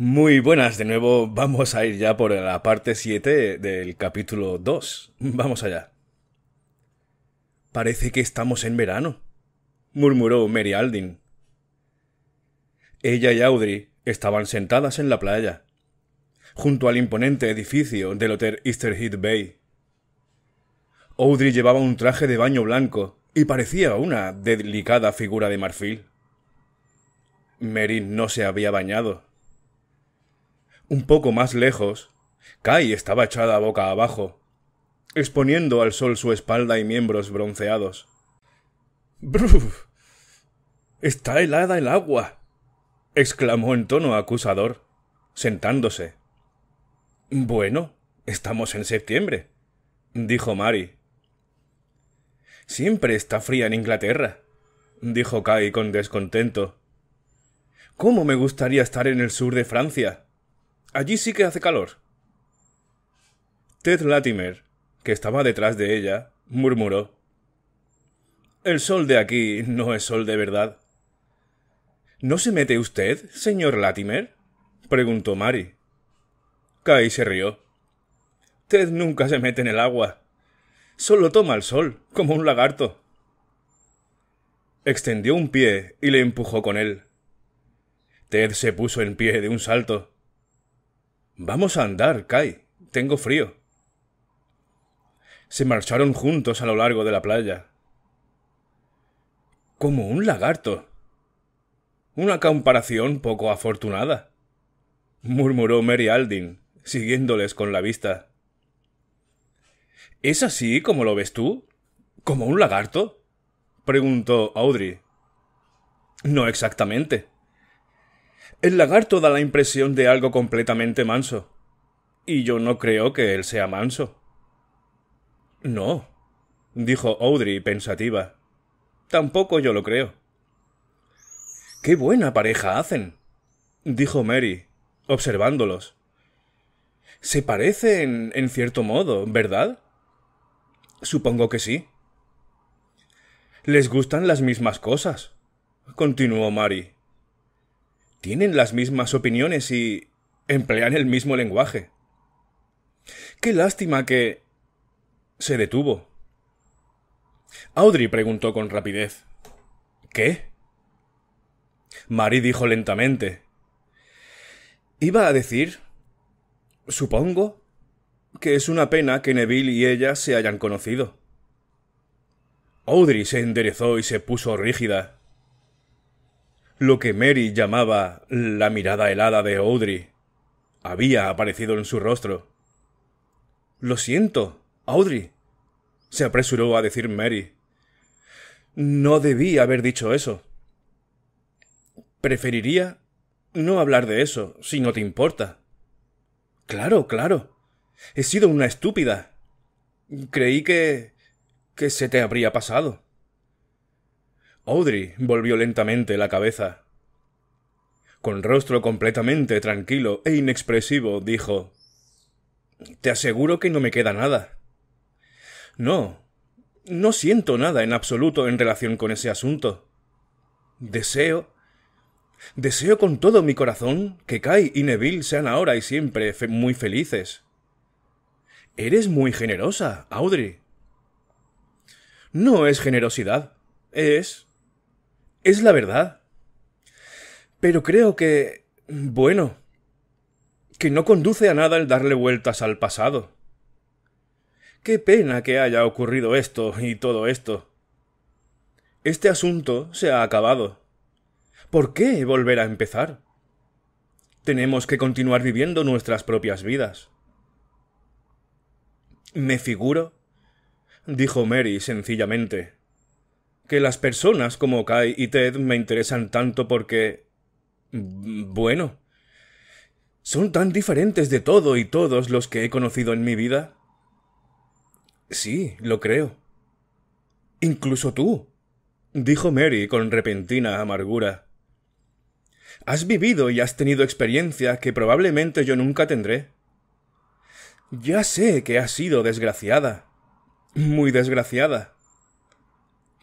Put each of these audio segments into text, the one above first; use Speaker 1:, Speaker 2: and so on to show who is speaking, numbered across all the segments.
Speaker 1: Muy buenas, de nuevo vamos a ir ya por la parte 7 del capítulo 2. Vamos allá. Parece que estamos en verano, murmuró Mary Aldin. Ella y Audrey estaban sentadas en la playa, junto al imponente edificio del Hotel Easter Heath Bay. Audrey llevaba un traje de baño blanco y parecía una delicada figura de marfil. Mary no se había bañado un poco más lejos, Kai estaba echada boca abajo, exponiendo al sol su espalda y miembros bronceados. —¡Bruf! Está helada el agua. exclamó en tono acusador, sentándose. Bueno, estamos en septiembre, dijo Mari. Siempre está fría en Inglaterra, dijo Kai con descontento. ¿Cómo me gustaría estar en el sur de Francia? Allí sí que hace calor. Ted Latimer, que estaba detrás de ella, murmuró. El sol de aquí no es sol de verdad. ¿No se mete usted, señor Latimer? preguntó Mary. Kai se rió. Ted nunca se mete en el agua. Solo toma el sol, como un lagarto. Extendió un pie y le empujó con él. Ted se puso en pie de un salto. Vamos a andar, Kai. Tengo frío. Se marcharon juntos a lo largo de la playa. Como un lagarto. Una comparación poco afortunada. murmuró Mary Aldin, siguiéndoles con la vista. ¿Es así como lo ves tú? ¿Como un lagarto? preguntó Audrey. No exactamente, el lagarto da la impresión de algo completamente manso. Y yo no creo que él sea manso. No, dijo Audrey pensativa. Tampoco yo lo creo. Qué buena pareja hacen, dijo Mary, observándolos. Se parecen en cierto modo, ¿verdad? Supongo que sí. Les gustan las mismas cosas, continuó Mary tienen las mismas opiniones y emplean el mismo lenguaje. Qué lástima que... se detuvo. Audrey preguntó con rapidez. ¿Qué? Mary dijo lentamente. Iba a decir... Supongo que es una pena que Neville y ella se hayan conocido. Audrey se enderezó y se puso rígida lo que Mary llamaba la mirada helada de Audrey había aparecido en su rostro. Lo siento, Audrey, se apresuró a decir Mary. No debí haber dicho eso. Preferiría no hablar de eso, si no te importa. Claro, claro. He sido una estúpida. Creí que. que se te habría pasado. Audrey volvió lentamente la cabeza. Con rostro completamente tranquilo e inexpresivo, dijo Te aseguro que no me queda nada. No, no siento nada en absoluto en relación con ese asunto. Deseo Deseo con todo mi corazón que Kai y Neville sean ahora y siempre muy felices. Eres muy generosa, Audrey. No es generosidad, es es la verdad. Pero creo que... bueno, que no conduce a nada el darle vueltas al pasado. Qué pena que haya ocurrido esto y todo esto. Este asunto se ha acabado. ¿Por qué volver a empezar? Tenemos que continuar viviendo nuestras propias vidas. Me figuro, dijo Mary sencillamente, que las personas como Kai y Ted me interesan tanto porque... Mm, bueno. Son tan diferentes de todo y todos los que he conocido en mi vida. Sí, lo creo. Incluso tú, dijo Mary con repentina amargura. Has vivido y has tenido experiencia que probablemente yo nunca tendré. Ya sé que has sido desgraciada. Muy desgraciada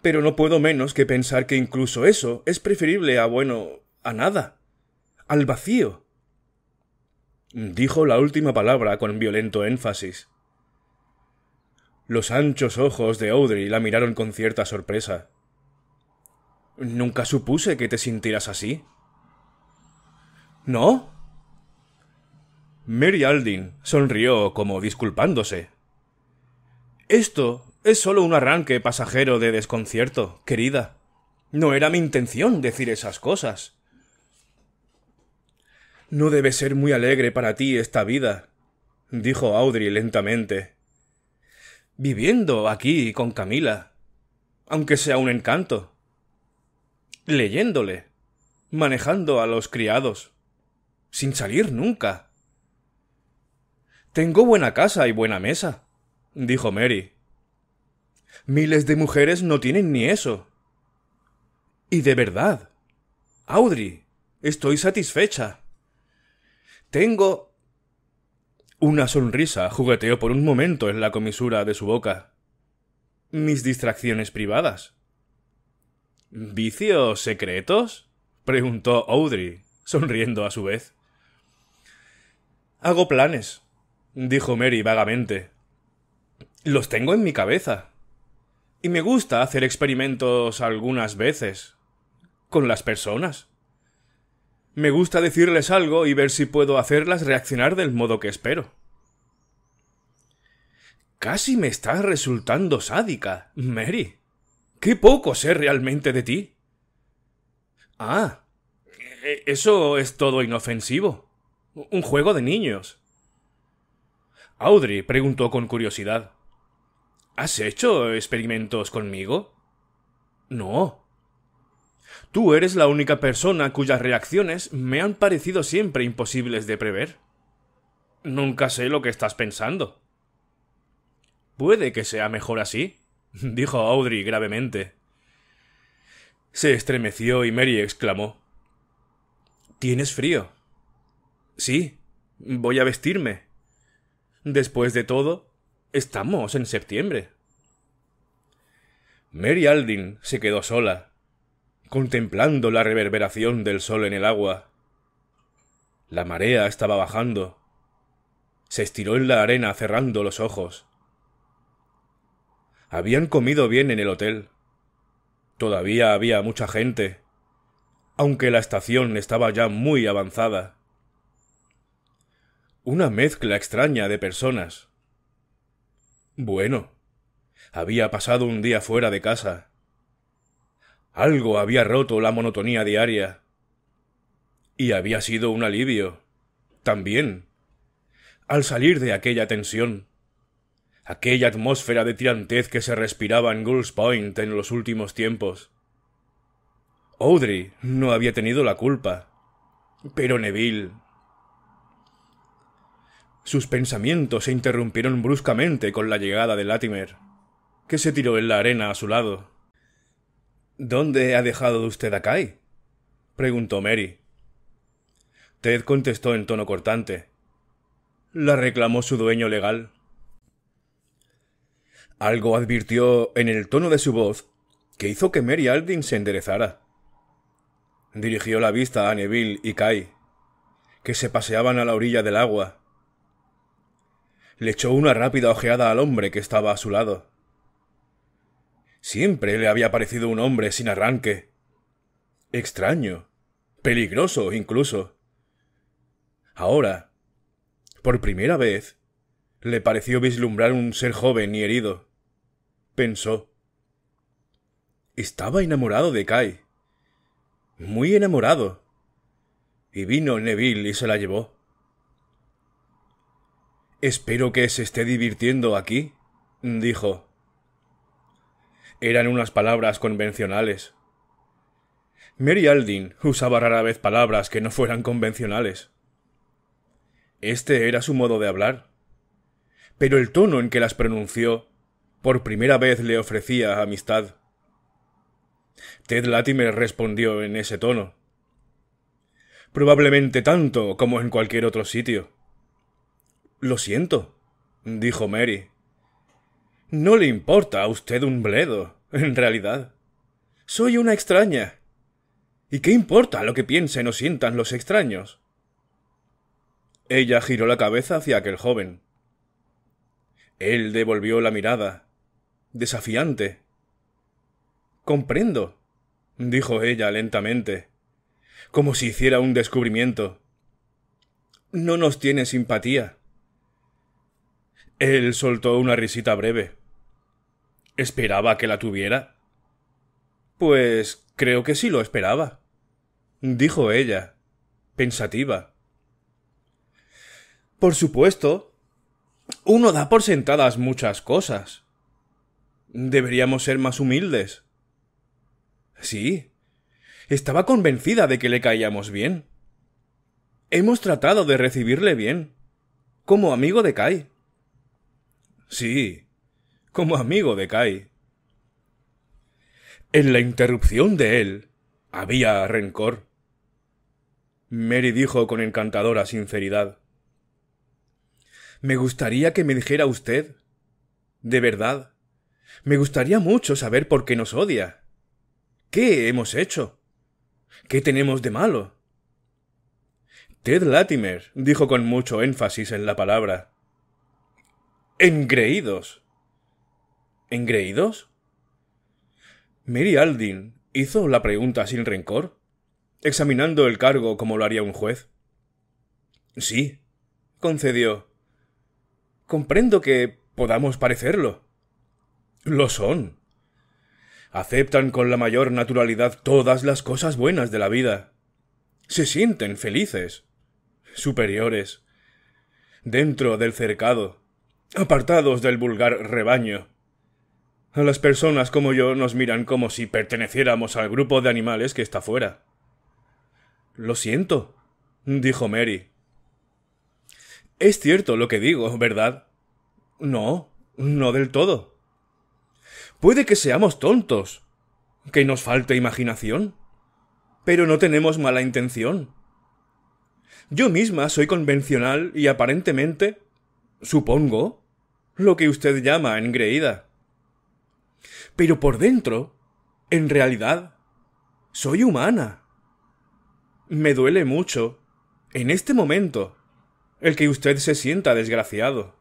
Speaker 1: pero no puedo menos que pensar que incluso eso es preferible a, bueno, a nada, al vacío. Dijo la última palabra con violento énfasis. Los anchos ojos de Audrey la miraron con cierta sorpresa. Nunca supuse que te sintieras así. ¿No? Mary Aldin sonrió como disculpándose. Esto es solo un arranque pasajero de desconcierto, querida. No era mi intención decir esas cosas. No debe ser muy alegre para ti esta vida, dijo Audrey lentamente. Viviendo aquí con Camila, aunque sea un encanto. Leyéndole, manejando a los criados, sin salir nunca. Tengo buena casa y buena mesa, dijo Mary. Miles de mujeres no tienen ni eso. Y de verdad. Audrey, estoy satisfecha. Tengo... Una sonrisa jugueteó por un momento en la comisura de su boca. Mis distracciones privadas. ¿Vicios secretos? preguntó Audrey, sonriendo a su vez. Hago planes, dijo Mary vagamente. Los tengo en mi cabeza. Y me gusta hacer experimentos algunas veces. con las personas. Me gusta decirles algo y ver si puedo hacerlas reaccionar del modo que espero. Casi me estás resultando sádica, Mary. Qué poco sé realmente de ti. Ah. E-, eso es todo inofensivo. Un juego de niños. Audrey preguntó con curiosidad. ¿Has hecho experimentos conmigo? No. Tú eres la única persona cuyas reacciones me han parecido siempre imposibles de prever. Nunca sé lo que estás pensando. Puede que sea mejor así, dijo Audrey gravemente. Se estremeció y Mary exclamó Tienes frío. Sí, voy a vestirme. Después de todo, Estamos en septiembre. Mary Aldin se quedó sola, contemplando la reverberación del sol en el agua. La marea estaba bajando. Se estiró en la arena cerrando los ojos. Habían comido bien en el hotel. Todavía había mucha gente, aunque la estación estaba ya muy avanzada. Una mezcla extraña de personas bueno, había pasado un día fuera de casa. Algo había roto la monotonía diaria. Y había sido un alivio. También. Al salir de aquella tensión, aquella atmósfera de tirantez que se respiraba en Gulls Point en los últimos tiempos. Audrey no había tenido la culpa. Pero Neville, sus pensamientos se interrumpieron bruscamente con la llegada de Latimer, que se tiró en la arena a su lado. ¿Dónde ha dejado usted a Kai? preguntó Mary. Ted contestó en tono cortante. La reclamó su dueño legal. Algo advirtió en el tono de su voz que hizo que Mary Aldin se enderezara. Dirigió la vista a Neville y Kai, que se paseaban a la orilla del agua, le echó una rápida ojeada al hombre que estaba a su lado. Siempre le había parecido un hombre sin arranque. Extraño. Peligroso, incluso. Ahora, por primera vez, le pareció vislumbrar un ser joven y herido. Pensó. Estaba enamorado de Kai. Muy enamorado. Y vino Neville y se la llevó. Espero que se esté divirtiendo aquí, dijo. Eran unas palabras convencionales. Mary Aldin usaba rara vez palabras que no fueran convencionales. Este era su modo de hablar. Pero el tono en que las pronunció por primera vez le ofrecía amistad. Ted Latimer respondió en ese tono. Probablemente tanto como en cualquier otro sitio. Lo siento, dijo Mary. No le importa a usted un bledo, en realidad. Soy una extraña. ¿Y qué importa lo que piensen o sientan los extraños? Ella giró la cabeza hacia aquel joven. Él devolvió la mirada, desafiante. Comprendo, dijo ella lentamente, como si hiciera un descubrimiento. No nos tiene simpatía. Él soltó una risita breve. ¿Esperaba que la tuviera? Pues creo que sí lo esperaba, dijo ella, pensativa. Por supuesto. Uno da por sentadas muchas cosas. Deberíamos ser más humildes. Sí. Estaba convencida de que le caíamos bien. Hemos tratado de recibirle bien, como amigo de Kai. Sí, como amigo de Kai. En la interrupción de él había rencor. Mary dijo con encantadora sinceridad. Me gustaría que me dijera usted. De verdad. Me gustaría mucho saber por qué nos odia. ¿Qué hemos hecho? ¿Qué tenemos de malo? Ted Latimer dijo con mucho énfasis en la palabra engreídos. ¿Engreídos? Mary Aldin hizo la pregunta sin rencor, examinando el cargo como lo haría un juez. Sí, concedió. Comprendo que podamos parecerlo. Lo son. Aceptan con la mayor naturalidad todas las cosas buenas de la vida. Se sienten felices, superiores, dentro del cercado, apartados del vulgar rebaño. A las personas como yo nos miran como si perteneciéramos al grupo de animales que está fuera. Lo siento, dijo Mary. Es cierto lo que digo, ¿verdad? No, no del todo. Puede que seamos tontos, que nos falte imaginación, pero no tenemos mala intención. Yo misma soy convencional y aparentemente supongo, lo que usted llama engreída. Pero por dentro, en realidad, soy humana. Me duele mucho, en este momento, el que usted se sienta desgraciado.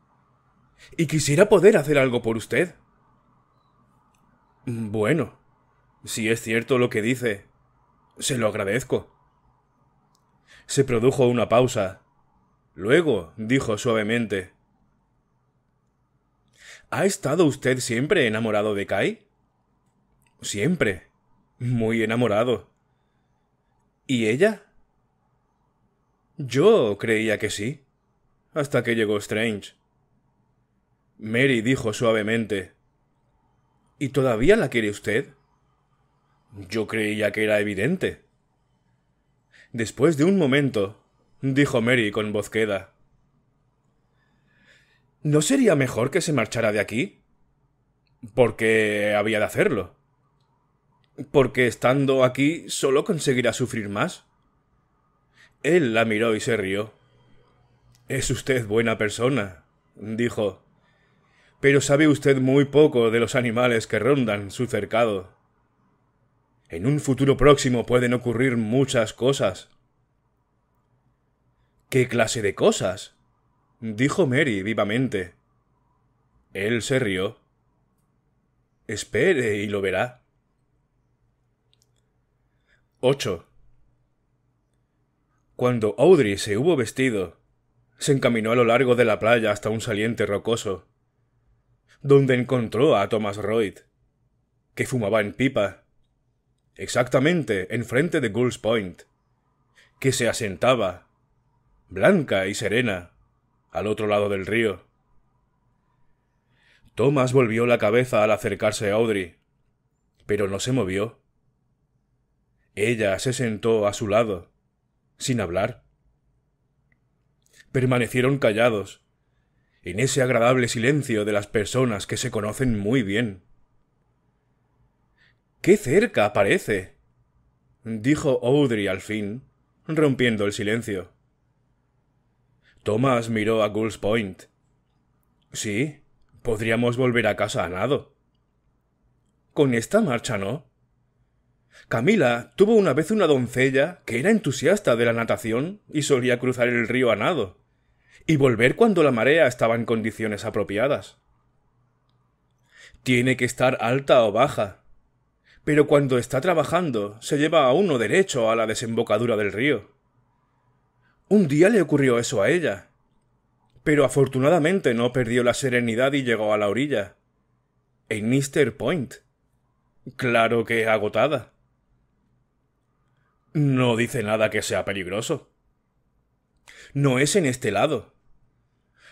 Speaker 1: Y quisiera poder hacer algo por usted. Bueno, si es cierto lo que dice, se lo agradezco. Se produjo una pausa. Luego dijo suavemente ¿Ha estado usted siempre enamorado de Kai? Siempre. Muy enamorado. ¿Y ella? Yo creía que sí. Hasta que llegó Strange. Mary dijo suavemente. ¿Y todavía la quiere usted? Yo creía que era evidente. Después de un momento, dijo Mary con voz queda. ¿No sería mejor que se marchara de aquí? Porque había de hacerlo. Porque estando aquí solo conseguirá sufrir más. Él la miró y se rió. Es usted buena persona, dijo. Pero sabe usted muy poco de los animales que rondan su cercado. En un futuro próximo pueden ocurrir muchas cosas. ¿Qué clase de cosas? dijo Mary vivamente. Él se rió. Espere y lo verá. 8. Cuando Audrey se hubo vestido, se encaminó a lo largo de la playa hasta un saliente rocoso, donde encontró a Thomas Royd, que fumaba en pipa, exactamente enfrente de Gulls Point, que se asentaba, blanca y serena, al otro lado del río. Thomas volvió la cabeza al acercarse a Audrey, pero no se movió. Ella se sentó a su lado, sin hablar. Permanecieron callados, en ese agradable silencio de las personas que se conocen muy bien. ¡Qué cerca parece! dijo Audrey al fin, rompiendo el silencio. Tomás miró a Gulls Point. Sí, podríamos volver a casa a nado. Con esta marcha no. Camila tuvo una vez una doncella que era entusiasta de la natación y solía cruzar el río a nado, y volver cuando la marea estaba en condiciones apropiadas. Tiene que estar alta o baja, pero cuando está trabajando se lleva a uno derecho a la desembocadura del río. Un día le ocurrió eso a ella. Pero afortunadamente no perdió la serenidad y llegó a la orilla. En Mister Point. Claro que agotada. No dice nada que sea peligroso. No es en este lado.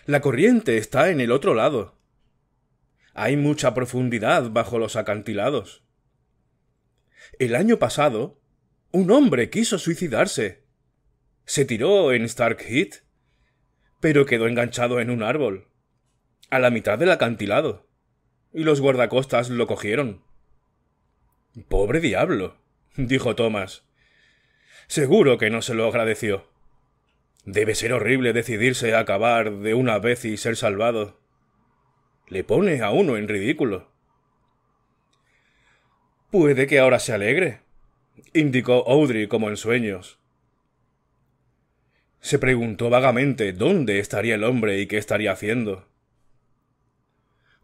Speaker 1: La corriente está en el otro lado. Hay mucha profundidad bajo los acantilados. El año pasado, un hombre quiso suicidarse se tiró en Stark Heath, pero quedó enganchado en un árbol, a la mitad del acantilado, y los guardacostas lo cogieron. Pobre diablo, dijo Thomas. Seguro que no se lo agradeció. Debe ser horrible decidirse a acabar de una vez y ser salvado. Le pone a uno en ridículo. Puede que ahora se alegre, indicó Audrey como en sueños. Se preguntó vagamente dónde estaría el hombre y qué estaría haciendo.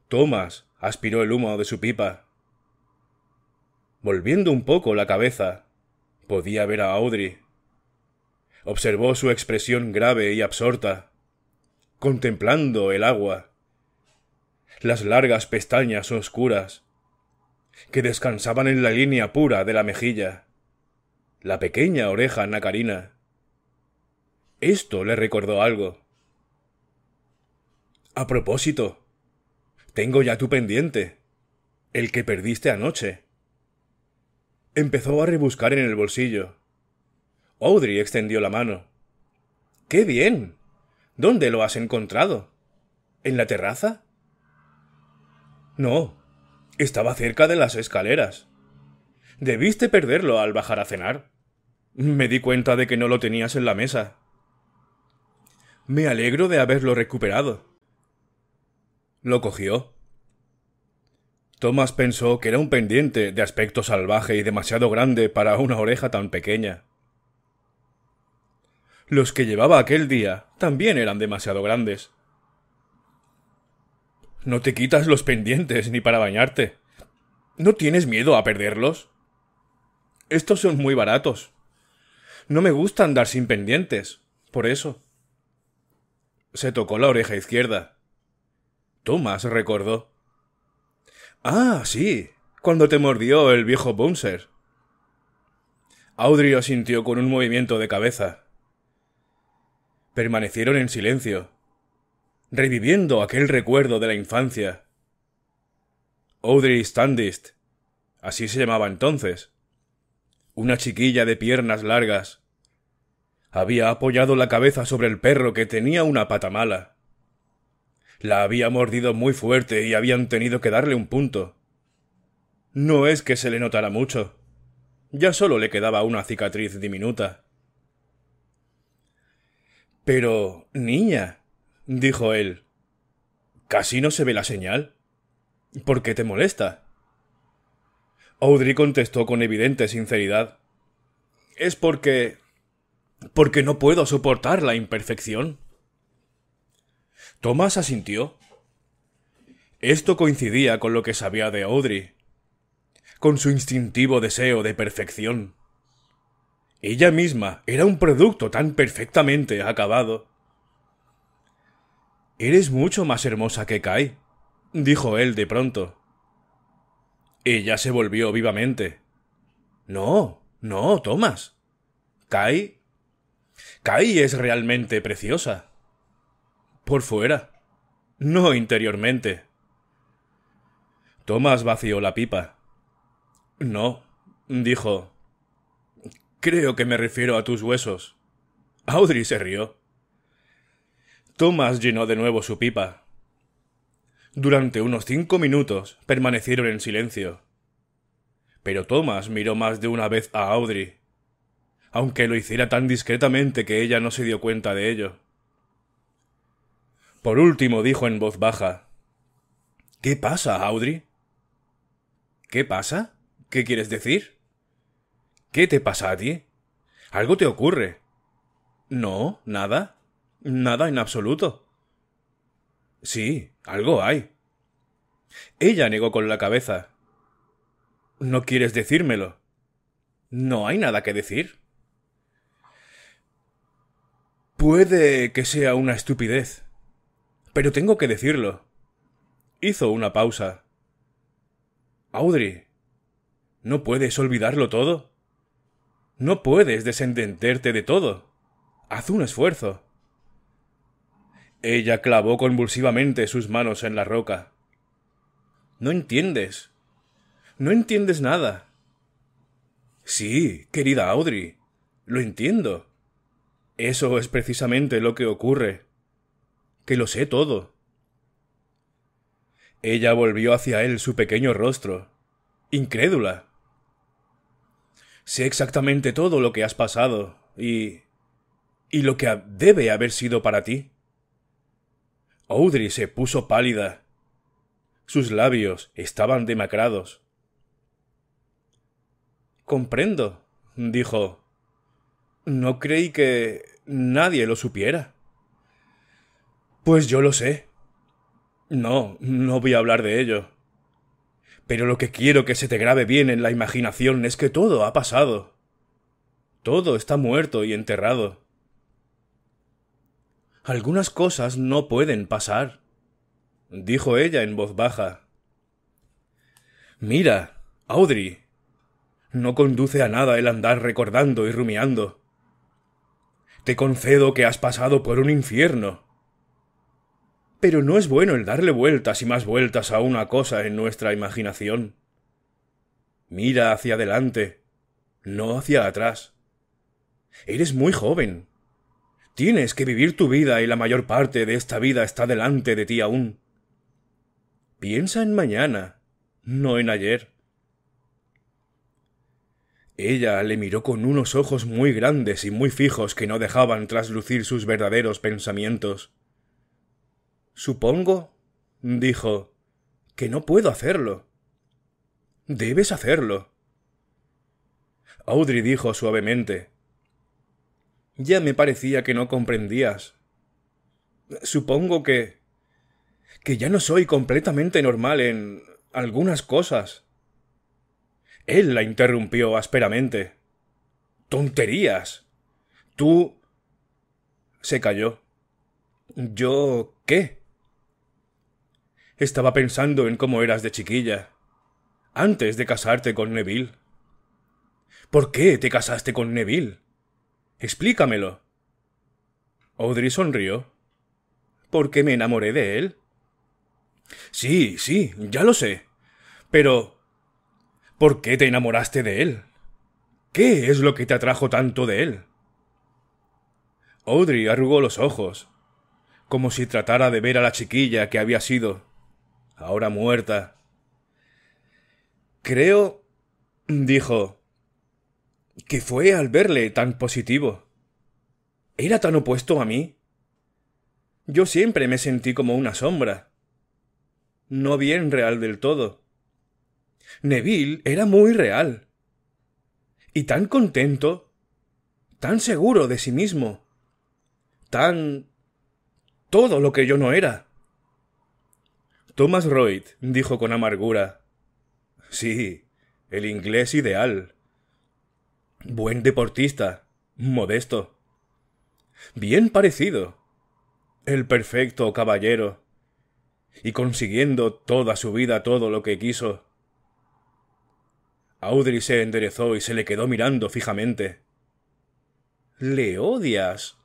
Speaker 1: Thomas aspiró el humo de su pipa. Volviendo un poco la cabeza, podía ver a Audrey. Observó su expresión grave y absorta, contemplando el agua, las largas pestañas oscuras, que descansaban en la línea pura de la mejilla, la pequeña oreja nacarina, esto le recordó algo. A propósito, tengo ya tu pendiente, el que perdiste anoche. Empezó a rebuscar en el bolsillo. Audrey extendió la mano. ¡Qué bien! ¿Dónde lo has encontrado? ¿En la terraza? No, estaba cerca de las escaleras. Debiste perderlo al bajar a cenar. Me di cuenta de que no lo tenías en la mesa. Me alegro de haberlo recuperado. Lo cogió. Tomás pensó que era un pendiente de aspecto salvaje y demasiado grande para una oreja tan pequeña. Los que llevaba aquel día también eran demasiado grandes. No te quitas los pendientes ni para bañarte. ¿No tienes miedo a perderlos? Estos son muy baratos. No me gusta andar sin pendientes, por eso. Se tocó la oreja izquierda. Tomás recordó. Ah, sí, cuando te mordió el viejo Bouncer. Audrey asintió con un movimiento de cabeza. Permanecieron en silencio, reviviendo aquel recuerdo de la infancia. Audrey Standist, así se llamaba entonces, una chiquilla de piernas largas, había apoyado la cabeza sobre el perro que tenía una pata mala. La había mordido muy fuerte y habían tenido que darle un punto. No es que se le notara mucho. Ya solo le quedaba una cicatriz diminuta. Pero, niña, dijo él, casi no se ve la señal. ¿Por qué te molesta? Audrey contestó con evidente sinceridad. Es porque porque no puedo soportar la imperfección. Tomás asintió. Esto coincidía con lo que sabía de Audrey, con su instintivo deseo de perfección. Ella misma era un producto tan perfectamente acabado. Eres mucho más hermosa que Kai, dijo él de pronto. Ella se volvió vivamente. No, no, Tomás. Kai Kai es realmente preciosa. Por fuera. No interiormente. Tomás vació la pipa. No, dijo. Creo que me refiero a tus huesos. Audrey se rió. Tomás llenó de nuevo su pipa. Durante unos cinco minutos permanecieron en silencio. Pero Tomás miró más de una vez a Audrey aunque lo hiciera tan discretamente que ella no se dio cuenta de ello. Por último dijo en voz baja ¿Qué pasa, Audrey? ¿Qué pasa? ¿Qué quieres decir? ¿Qué te pasa a ti? Algo te ocurre. No, nada. Nada en absoluto. Sí, algo hay. Ella negó con la cabeza. ¿No quieres decírmelo? No hay nada que decir. Puede que sea una estupidez. Pero tengo que decirlo. Hizo una pausa. Audrey, ¿no puedes olvidarlo todo? No puedes desentenderte de todo. Haz un esfuerzo. Ella clavó convulsivamente sus manos en la roca. No entiendes. No entiendes nada. Sí, querida Audrey, lo entiendo. Eso es precisamente lo que ocurre. Que lo sé todo. Ella volvió hacia él su pequeño rostro, incrédula. Sé exactamente todo lo que has pasado y... y lo que debe haber sido para ti. Audrey se puso pálida. Sus labios estaban demacrados. Comprendo, dijo no creí que nadie lo supiera. Pues yo lo sé. No, no voy a hablar de ello. Pero lo que quiero que se te grabe bien en la imaginación es que todo ha pasado. Todo está muerto y enterrado. Algunas cosas no pueden pasar, dijo ella en voz baja. Mira, Audrey. No conduce a nada el andar recordando y rumiando. Te concedo que has pasado por un infierno. Pero no es bueno el darle vueltas y más vueltas a una cosa en nuestra imaginación. Mira hacia adelante, no hacia atrás. Eres muy joven. Tienes que vivir tu vida y la mayor parte de esta vida está delante de ti aún. Piensa en mañana, no en ayer. Ella le miró con unos ojos muy grandes y muy fijos que no dejaban traslucir sus verdaderos pensamientos. Supongo, dijo, que no puedo hacerlo. Debes hacerlo. Audrey dijo suavemente. Ya me parecía que no comprendías. Supongo que... que ya no soy completamente normal en algunas cosas. Él la interrumpió ásperamente. Tonterías. Tú. se calló. ¿Yo qué? Estaba pensando en cómo eras de chiquilla, antes de casarte con Neville. ¿Por qué te casaste con Neville? Explícamelo. Audrey sonrió. ¿Por qué me enamoré de él? Sí, sí, ya lo sé. Pero ¿Por qué te enamoraste de él? ¿Qué es lo que te atrajo tanto de él? Audrey arrugó los ojos, como si tratara de ver a la chiquilla que había sido, ahora muerta. Creo, dijo, que fue al verle tan positivo. Era tan opuesto a mí. Yo siempre me sentí como una sombra. No bien real del todo. Neville era muy real. Y tan contento, tan seguro de sí mismo, tan... todo lo que yo no era. Thomas Royd dijo con amargura. Sí, el inglés ideal. Buen deportista, modesto. Bien parecido. El perfecto caballero. Y consiguiendo toda su vida todo lo que quiso Audrey se enderezó y se le quedó mirando fijamente. Le odias,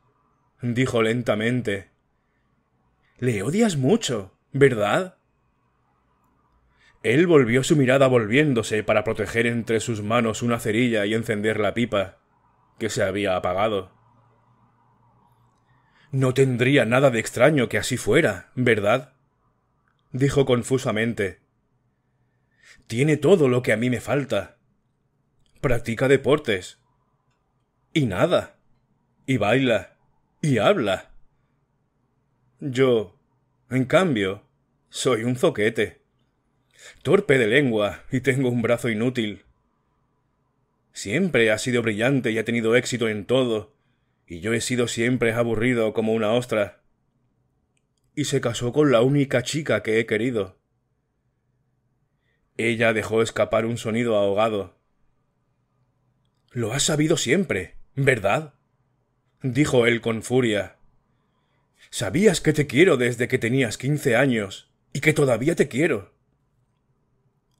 Speaker 1: dijo lentamente. Le odias mucho, ¿verdad? Él volvió su mirada volviéndose para proteger entre sus manos una cerilla y encender la pipa, que se había apagado. No tendría nada de extraño que así fuera, ¿verdad? dijo confusamente. Tiene todo lo que a mí me falta. Practica deportes. Y nada. Y baila. Y habla. Yo, en cambio, soy un zoquete. Torpe de lengua y tengo un brazo inútil. Siempre ha sido brillante y ha tenido éxito en todo, y yo he sido siempre aburrido como una ostra. Y se casó con la única chica que he querido. Ella dejó escapar un sonido ahogado. Lo has sabido siempre, ¿verdad? dijo él con furia. Sabías que te quiero desde que tenías quince años y que todavía te quiero.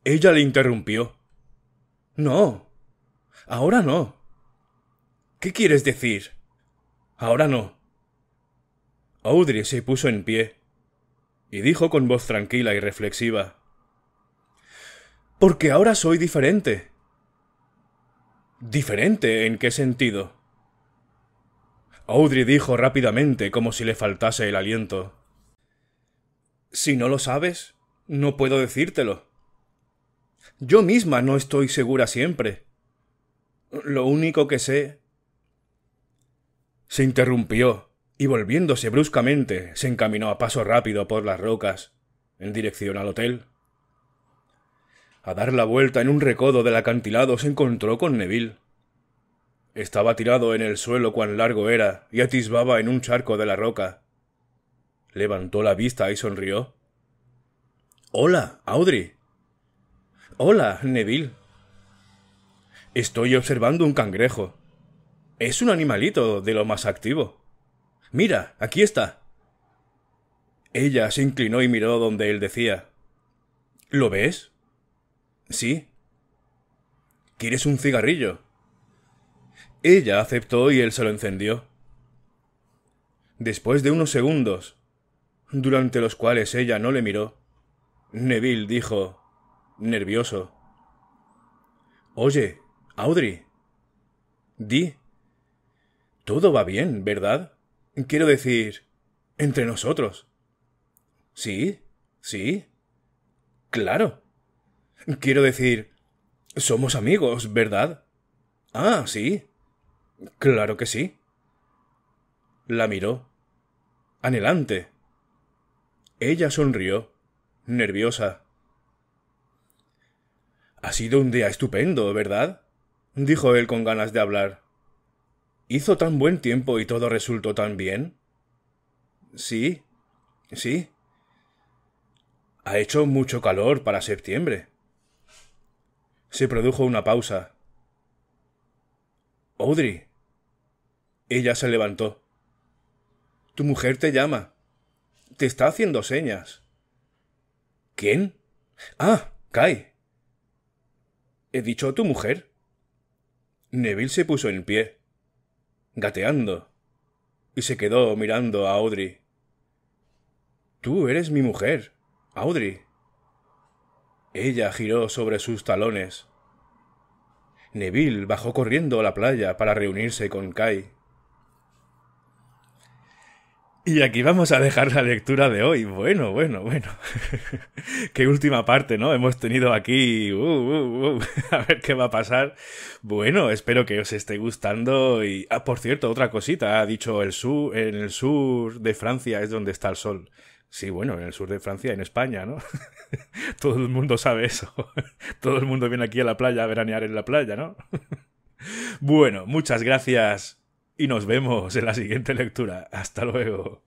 Speaker 1: Ella le interrumpió. No. Ahora no. ¿Qué quieres decir? Ahora no. Audrey se puso en pie y dijo con voz tranquila y reflexiva porque ahora soy diferente. ¿Diferente en qué sentido? Audrey dijo rápidamente como si le faltase el aliento. Si no lo sabes, no puedo decírtelo. Yo misma no estoy segura siempre. Lo único que sé. Se interrumpió, y volviéndose bruscamente, se encaminó a paso rápido por las rocas, en dirección al hotel. A dar la vuelta en un recodo del acantilado se encontró con Neville. Estaba tirado en el suelo cuán largo era y atisbaba en un charco de la roca. Levantó la vista y sonrió. Hola, Audrey. Hola, Neville. Estoy observando un cangrejo. Es un animalito de lo más activo. Mira, aquí está. Ella se inclinó y miró donde él decía. ¿Lo ves? Sí. ¿Quieres un cigarrillo? Ella aceptó y él se lo encendió. Después de unos segundos, durante los cuales ella no le miró, Neville dijo, nervioso. Oye, Audrey. Di. Todo va bien, ¿verdad? Quiero decir, entre nosotros. Sí, sí. Claro. Quiero decir, somos amigos, ¿verdad? Ah, sí. Claro que sí. La miró. Anhelante. Ella sonrió, nerviosa. Ha sido un día estupendo, ¿verdad? dijo él con ganas de hablar. ¿Hizo tan buen tiempo y todo resultó tan bien? Sí, sí. Ha hecho mucho calor para septiembre. Se produjo una pausa. Audrey. Ella se levantó. Tu mujer te llama. Te está haciendo señas. ¿Quién? Ah, Kai. He dicho tu mujer. Neville se puso en pie, gateando, y se quedó mirando a Audrey. Tú eres mi mujer, Audrey. Ella giró sobre sus talones. Neville bajó corriendo a la playa para reunirse con Kai. Y aquí vamos a dejar la lectura de hoy. Bueno, bueno, bueno. qué última parte, ¿no? Hemos tenido aquí. Uh, uh, uh, a ver qué va a pasar. Bueno, espero que os esté gustando. Y. Ah, por cierto, otra cosita. Ha dicho el sur. En el sur de Francia es donde está el sol. Sí, bueno, en el sur de Francia, en España, ¿no? Todo el mundo sabe eso. Todo el mundo viene aquí a la playa a veranear en la playa, ¿no? Bueno, muchas gracias y nos vemos en la siguiente lectura. Hasta luego.